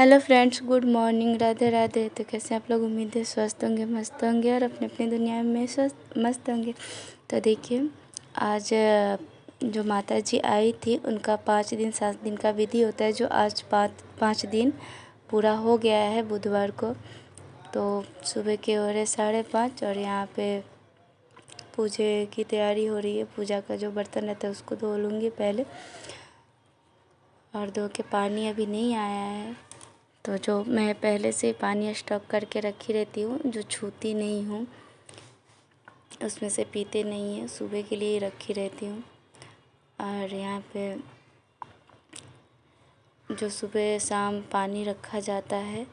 hello friends good morning Radhe Radhe तो कैसे आप लोग उम्मीद है स्वस्थ होंगे मस्त होंगे और अपने अपनी दुनिया में स्वस्थ मस्त होंगे तो देखिए आज जो माता जी आई थी उनका पाँच दिन सात दिन का विधि होता है जो आज पाँच पाँच दिन पूरा हो गया है बुधवार को तो सुबह के हो रहे साढ़े पाँच और यहाँ पे पूजे की तैयारी हो रही है पूजा का जो बर्तन रहता है उसको धो लूँगी पहले और धो के पानी अभी नहीं आया है तो जो मैं पहले से पानी स्टॉक करके रखी रहती हूँ जो छूती नहीं हूँ उसमें से पीते नहीं हैं सुबह के लिए रखी रहती हूँ और यहाँ पे जो सुबह शाम पानी रखा जाता है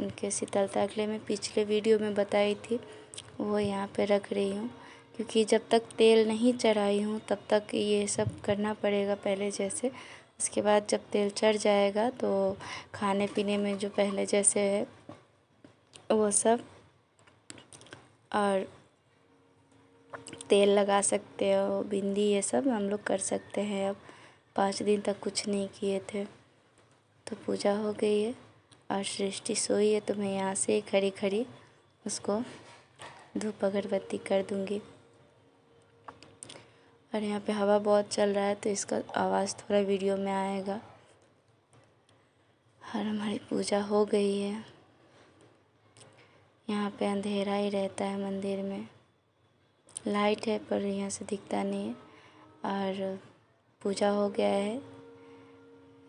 उनके शीतलता के लिए मैं पिछले वीडियो में बताई थी वो यहाँ पे रख रही हूँ क्योंकि जब तक तेल नहीं चढ़ाई हूँ तब तक ये सब करना पड़ेगा पहले जैसे उसके बाद जब तेल चढ़ जाएगा तो खाने पीने में जो पहले जैसे है वो सब और तेल लगा सकते हो बिंदी ये सब हम लोग कर सकते हैं अब पाँच दिन तक कुछ नहीं किए थे तो पूजा हो गई है और सृष्टि सोई है तो मैं यहाँ से खड़ी खड़ी उसको धूप अगरबत्ती कर दूँगी और यहाँ पे हवा बहुत चल रहा है तो इसका आवाज़ थोड़ा वीडियो में आएगा और हमारी पूजा हो गई है यहाँ पे अंधेरा ही रहता है मंदिर में लाइट है पर यहाँ से दिखता नहीं है और पूजा हो गया है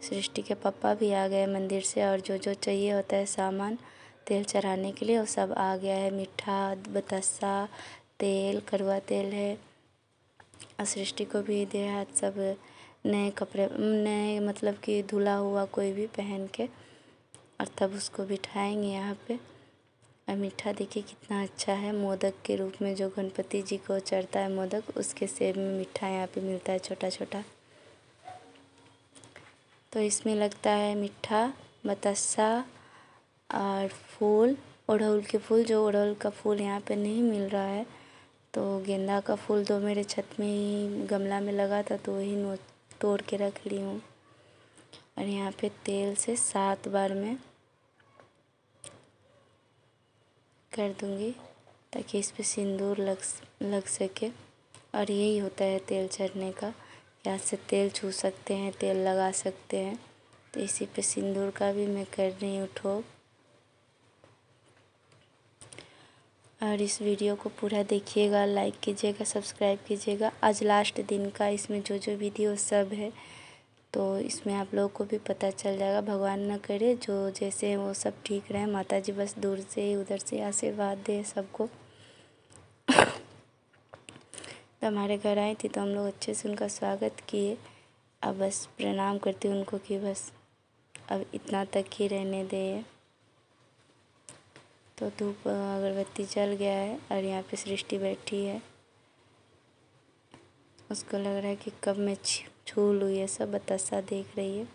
सृष्टि के पापा भी आ गए मंदिर से और जो जो चाहिए होता है सामान तेल चढ़ाने के लिए वो सब आ गया है मीठा बतासा तेल करवा तेल है और सृष्टि को भी दे है सब नए कपड़े नए मतलब कि धुला हुआ कोई भी पहन के और तब उसको बिठाएंगे यहाँ पे और मीठा देखिए कितना अच्छा है मोदक के रूप में जो गणपति जी को चढ़ता है मोदक उसके सेब में मीठा यहाँ पे मिलता है छोटा छोटा तो इसमें लगता है मीठा बतासा और फूल ओढ़उल के फूल जो ओढ़उल का फूल यहाँ पे नहीं मिल रहा है तो गेंदा का फूल तो मेरे छत में ही गमला में लगा था तो वही नो तोड़ के रख ली हूँ और यहाँ पे तेल से सात बार मैं कर दूँगी ताकि इस पे सिंदूर लग लग सके और यही होता है तेल चढ़ने का यहाँ से तेल छू सकते हैं तेल लगा सकते हैं तो इसी पे सिंदूर का भी मैं कर रही हूँ ठोक और इस वीडियो को पूरा देखिएगा लाइक कीजिएगा सब्सक्राइब कीजिएगा आज लास्ट दिन का इसमें जो जो विधि वो सब है तो इसमें आप लोगों को भी पता चल जाएगा भगवान ना करे जो जैसे हैं वो सब ठीक रहे माता जी बस दूर से उधर से आशीर्वाद दे सबको तो हमारे घर आई थी तो हम लोग अच्छे से उनका स्वागत किए अब बस प्रणाम करती हूँ उनको कि बस अब इतना तक ही रहने दें तो धूप अगरबत्ती जल गया है और यहाँ पे सृष्टि बैठी है उसको लग रहा है कि कब मैं छू लू ये सब बतासा देख रही है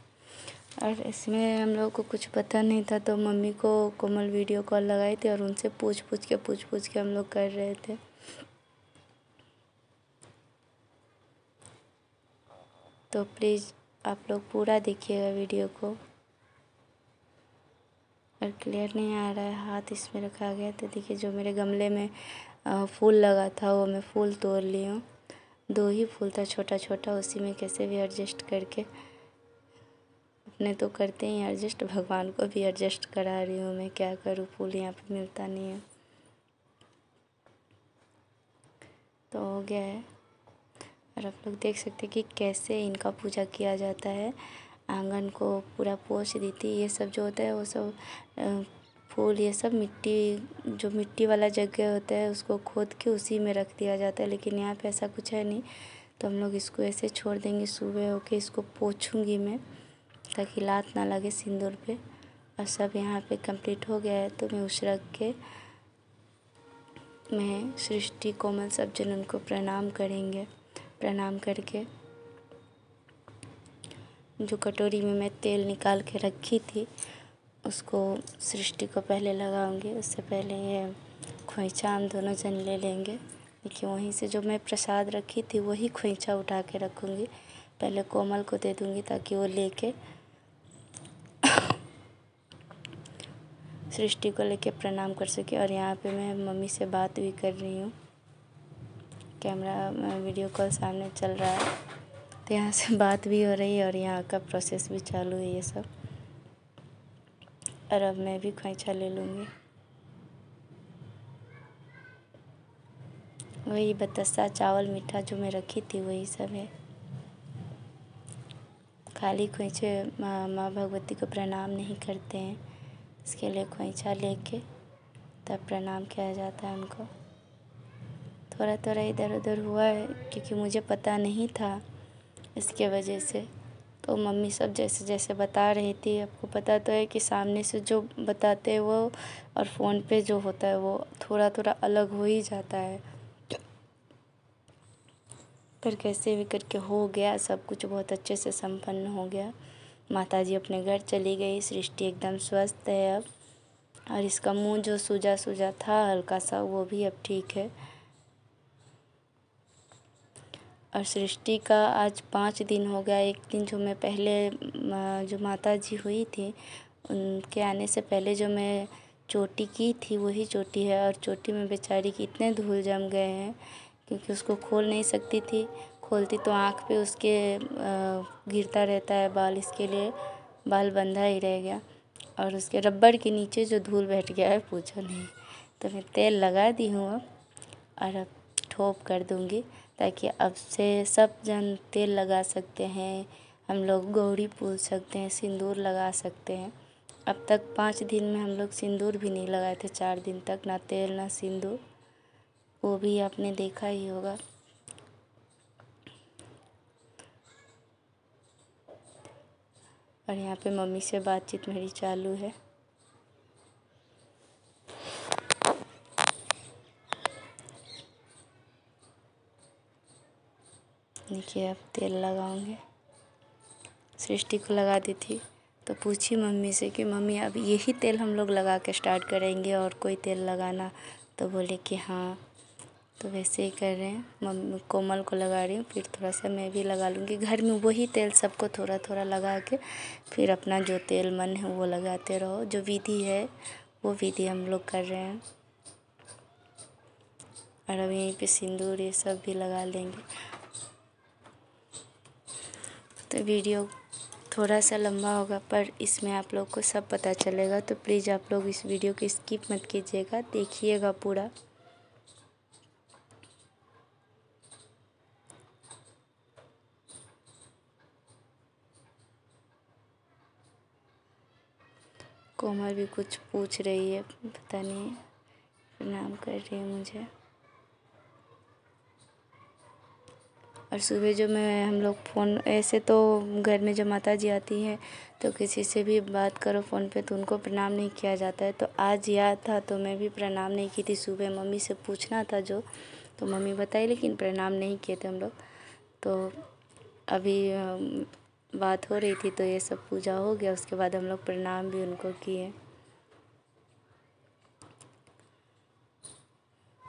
और इसमें हम लोग को कुछ पता नहीं था तो मम्मी को कोमल वीडियो कॉल लगाई थी और उनसे पूछ पूछ के पूछ पूछ के हम लोग कर रहे थे तो प्लीज़ आप लोग पूरा देखिएगा वीडियो को और क्लियर नहीं आ रहा है हाथ इसमें रखा गया तो देखिए जो मेरे गमले में फूल लगा था वो मैं फूल तोड़ ली हूँ दो ही फूल था छोटा छोटा उसी में कैसे भी एडजस्ट करके अपने तो करते ही एडजस्ट भगवान को भी एडजस्ट करा रही हूँ मैं क्या करूँ फूल यहाँ पर मिलता नहीं है तो हो गया है और आप लोग देख सकते हैं कि कैसे इनका पूजा किया जाता है आंगन को पूरा पोछ देती ये सब जो होता है वो सब फूल ये सब मिट्टी जो मिट्टी वाला जगह होता है उसको खोद के उसी में रख दिया जाता है लेकिन यहाँ पे ऐसा कुछ है नहीं तो हम लोग इसको ऐसे छोड़ देंगे सुबह होके इसको पोछूँगी मैं ताकि लात ना लगे सिंदूर पे और सब यहाँ पे कंप्लीट हो गया है तो मैं उस रख के मैं सृष्टि कोमल सब जन उनको प्रणाम करेंगे प्रणाम करके जो कटोरी में मैं तेल निकाल के रखी थी उसको सृष्टि को पहले लगाऊँगी उससे पहले ये खोइचा हम दोनों जन ले लेंगे देखिए वहीं से जो मैं प्रसाद रखी थी वही खोइचा उठा के रखूँगी पहले कोमल को दे दूँगी ताकि वो लेके सृष्टि को लेके प्रणाम कर सके और यहाँ पे मैं मम्मी से बात भी कर रही हूँ कैमरा वीडियो कॉल सामने चल रहा है तो यहाँ से बात भी हो रही है और यहाँ का प्रोसेस भी चालू है ये सब और अब मैं भी खोइछा ले लूँगी वही बतासा चावल मीठा जो मैं रखी थी वही सब है खाली खोइछे माँ माँ भगवती को प्रणाम नहीं करते हैं इसके लिए खोइछा लेके तब प्रणाम किया जाता है उनको थोड़ा थोड़ा इधर उधर हुआ है क्योंकि मुझे पता नहीं था इसके वजह से तो मम्मी सब जैसे जैसे बता रही थी आपको पता तो है कि सामने से जो बताते हैं वो और फ़ोन पे जो होता है वो थोड़ा थोड़ा अलग हो ही जाता है पर कैसे भी करके हो गया सब कुछ बहुत अच्छे से संपन्न हो गया माता जी अपने घर चली गई सृष्टि एकदम स्वस्थ है अब और इसका मुंह जो सूजा सूजा था हल्का सा वो भी अब ठीक है और सृष्टि का आज पाँच दिन हो गया एक दिन जो मैं पहले जो माता जी हुई थी उनके आने से पहले जो मैं चोटी की थी वही चोटी है और चोटी में बेचारी की इतने धूल जम गए हैं क्योंकि उसको खोल नहीं सकती थी खोलती तो आँख पे उसके गिरता रहता है बाल इसके लिए बाल बंधा ही रह गया और उसके रबड़ के नीचे जो धूल बैठ गया है पूछो नहीं तो मैं तेल लगा दी हूँ अब और अब ठोप कर दूँगी ताकि अब से सब जन तेल लगा सकते हैं हम लोग गौड़ी पूज सकते हैं सिंदूर लगा सकते हैं अब तक पाँच दिन में हम लोग सिंदूर भी नहीं लगाए थे चार दिन तक ना तेल ना सिंदूर वो भी आपने देखा ही होगा और यहाँ पे मम्मी से बातचीत मेरी चालू है देखिए अब तेल लगाऊंगे सृष्टि को लगा दी थी तो पूछी मम्मी से कि मम्मी अब यही तेल हम लोग लगा के स्टार्ट करेंगे और कोई तेल लगाना तो बोले कि हाँ तो वैसे ही कर रहे हैं मम्मी कोमल को लगा रही हूँ फिर थोड़ा सा मैं भी लगा लूँगी घर में वही तेल सबको थोड़ा थोड़ा लगा के फिर अपना जो तेल मन है वो लगाते रहो जो विधि है वो विधि हम लोग कर रहे हैं और अब यहीं पे सिंदूर ये सब भी लगा लेंगे तो वीडियो थोड़ा सा लंबा होगा पर इसमें आप लोग को सब पता चलेगा तो प्लीज़ आप लोग इस वीडियो को स्किप मत कीजिएगा देखिएगा पूरा कोमल भी कुछ पूछ रही है पता नहीं प्रणाम कर रही है मुझे और सुबह जो मैं हम लोग फ़ोन ऐसे तो घर में जब माता जी आती हैं तो किसी से भी बात करो फ़ोन पे तो उनको प्रणाम नहीं किया जाता है तो आज याद था तो मैं भी प्रणाम नहीं की थी सुबह मम्मी से पूछना था जो तो मम्मी बताई लेकिन प्रणाम नहीं किए थे हम लोग तो अभी बात हो रही थी तो ये सब पूजा हो गया उसके बाद हम लोग प्रणाम भी उनको किए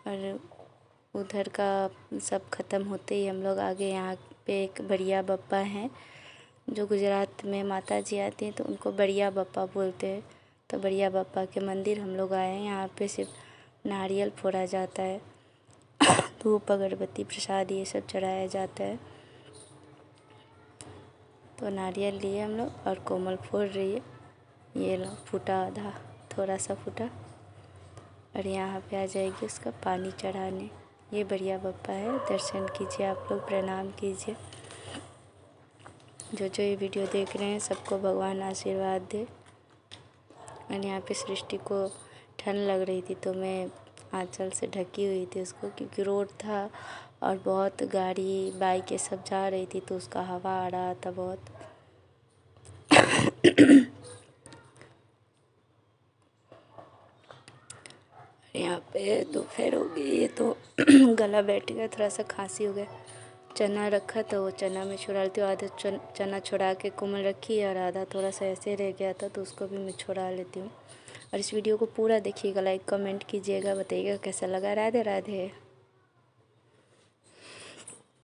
और उधर का सब ख़त्म होते ही हम लोग आगे यहाँ पर एक बड़िया बप्पा हैं जो गुजरात में माता जी आती हैं तो उनको बड़िया बप्पा बोलते हैं तो बड़िया बप्पा के मंदिर हम लोग आए हैं यहाँ पर सिर्फ नारियल फोड़ा जाता है धूप अगरबत्ती प्रसाद ये सब चढ़ाया जाता है तो नारियल लिए हम लोग और कोमल फोड़ रही है ये लो फूटा आधा थोड़ा सा फूटा और यहाँ पे आ जाएगी उसका पानी चढ़ाने ये बढ़िया बप्पा है दर्शन कीजिए आप लोग प्रणाम कीजिए जो जो ये वीडियो देख रहे हैं सबको भगवान आशीर्वाद दे मैंने यहाँ पे सृष्टि को ठंड लग रही थी तो मैं आंचल से ढकी हुई थी उसको क्योंकि रोड था और बहुत गाड़ी बाइक ये सब जा रही थी तो उसका हवा आ रहा था बहुत यहाँ पे दोपहर तो हो गई ये तो गला बैठ गया थोड़ा सा खांसी हो गया चना रखा तो वो चना में छुड़ा लेती हूँ आधा चना छुड़ा के कोमल रखी और आधा थोड़ा सा ऐसे रह गया था तो उसको भी मैं छुड़ा लेती हूँ और इस वीडियो को पूरा देखिएगा लाइक कमेंट कीजिएगा बताइएगा कैसा लगा राधे राधे